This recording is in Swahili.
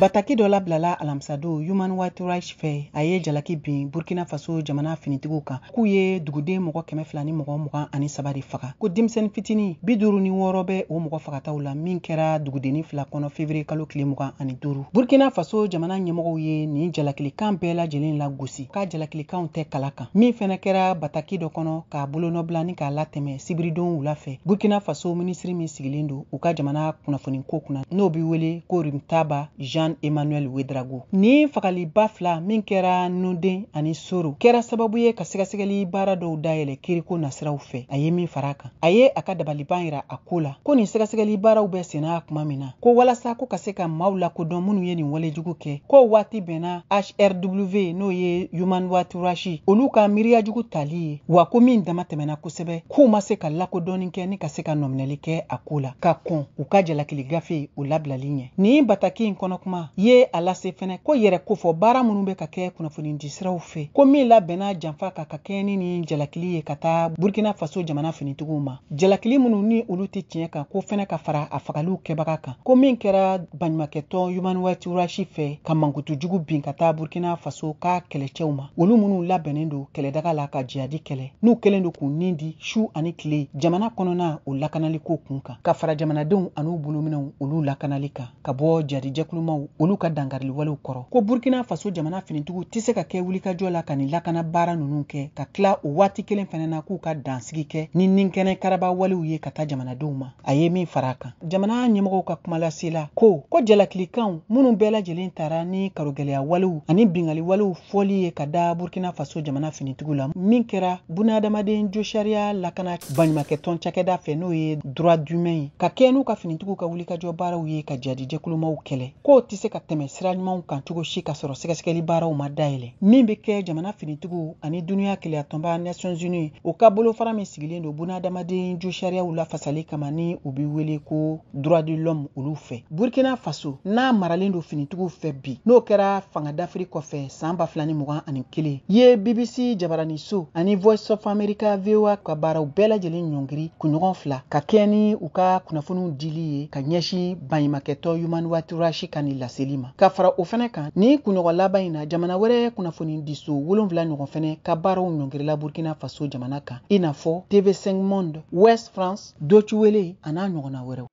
bataki dɔ labilala alamisadon human white rich fɛ a ye jalaki bin burkina faso jamana finitigiw kan k'u ye duguden mɔgɔ kɛmɛ fila ni mɔgɔ mugan ani saba de faga ko denmisɛni fitini bi duru ni wɔɔrɔ bɛ o mɔgɔ fagataw la min kɛra dugudennin fila kɔnɔ fevriye kalo tile mugan ani duru burkina faso jamana ɲɛmɔgɔw ye nin jalakilikan bɛɛ lajɛlen la gosi k'a jalakilikanw tɛ kala kan min fɛnɛ kɛra bataki dɔ kɔnɔ k'a bolonɔbila ni k'a latɛmɛ sibiridon wula fɛ burkina faso minisiri min sigilen don u ka jamana kunnafoni ko kunna n'o be wele ko rimtaba jean jean emmanuel wedrago ni fagaliba fila min kɛra nunden ani soro kɛra sababu ye ka sɛgɛsɛgɛli baara dɔw dayɛlɛ kiriko nasiraw fɛ a ye min fara kan a ye a ka dabaliban yira a koo la ko nin sɛgɛsɛgɛli baaraw bɛ senna kuma min na ko walasa ko ka se ka maw lakodɔn minnu ye nin walejugu kɛ ko waati bɛnna hrw n'o ye human waturasi olu ka miiriyajugu tali ye wa ko min dama tɛmɛna kosɛbɛ k'u ma se ka lakodɔnni kɛ ni ka se ka nɔminɛli kɛ a koo la ka kɔn u ka jalakili gafe o labilali ɲɛ nin bataki in kuma kuma ye a lase fɛnɛ ko yɛrɛ kofɔ baara minnu be ka kɛ kunnafoni disiraw fɛ ko min labɛnna janfa ka ka kɛɲɛ ni jalakili ye ka taa burkina faso jamana finitigiw ma jalakili minnw ni olu tɛ tiɲɛ kan ko fɛnɛ ka fara a fagaliw kɛbaga kan ko min kɛra baɲumankɛtɔn human rights rashi fɛ ka mankutujugu bin ka taa burkina faso ka kɛlɛcɛw ma olu minnw labɛnnen don kɛlɛdaga la ka jiyadi kɛlɛ n'u kelen do k'u nin di su ani tile jamana kɔnɔna o lakanali ko kun kan ka fara jamanadenw an'u bolominɛw olu lakanali kan ka bɔ jadijɛkulumaw olu ka dankarili walew kɔrɔ ko burkina faso jamana finitigiw tɛ se ka kɛ jɔ la ka ni lakana baara nunu kɛ ka tila o waati kelen fɛnɛ na k'u ka dansigi kɛ ni ninkɛnɛ karaba walew ye ka taa jamanadenw ma a ye min fara kan jamana ɲɛmɔgɔw ka kumalasela ko ko jalakilikanw minnu bɛɛ lajɛlen tara ni karogɛlɛya walew ani bingali walew fɔli ye ka da burkina faso jamana finitigiw la min kɛra buna adamaden josariya lakana baɲumankɛtɔn cakɛda fɛ n'o ye droit dumɛn ye ka kɛ n'u ka finitigiw ka jɔ baaraw ye ka jadijɛkulumaw kɛlɛ tɛ se ka tɛmɛ sira ɲumanw kan cogo si ka sɔrɔ sɛgɛsɛgɛli baaraw ma dayɛlɛ min be kɛ jamana finitigiw ani duniɲa keleya nations uni o ka bolofara min sigilen do buna adamaden jo sariyaw lafasali kama ni u be wele ko droit de l'homme olu fɛ burkina faso n'a maralen do finitigiw fɛ bi n'o kɛra fanga dafiri kɔfɛ saan ba fila ni mugan ani kelen ye bbc jabaraniso ani voice of america voa ka baaraw bɛɛ lajɛlen ɲɔngiri kunɲɔgɔn fila ka kɛɲɛ ni u ka kunnafoniw dili ye ka ɲɛsi baɲumankɛtɔ human right rashi kan ni la laseli ma ka fara o fɛnɛ kan ni kunɲɔgɔn laban ɲi na jamana wɛrɛ kunnafoni diso wolonfila ɲɔgɔn fɛnɛ ka baaraw ɲɔngirila burkina faso jamana kan i n'a fɔ tv5 monde west france docuwele an'a ɲɔgɔnna wɛrɛw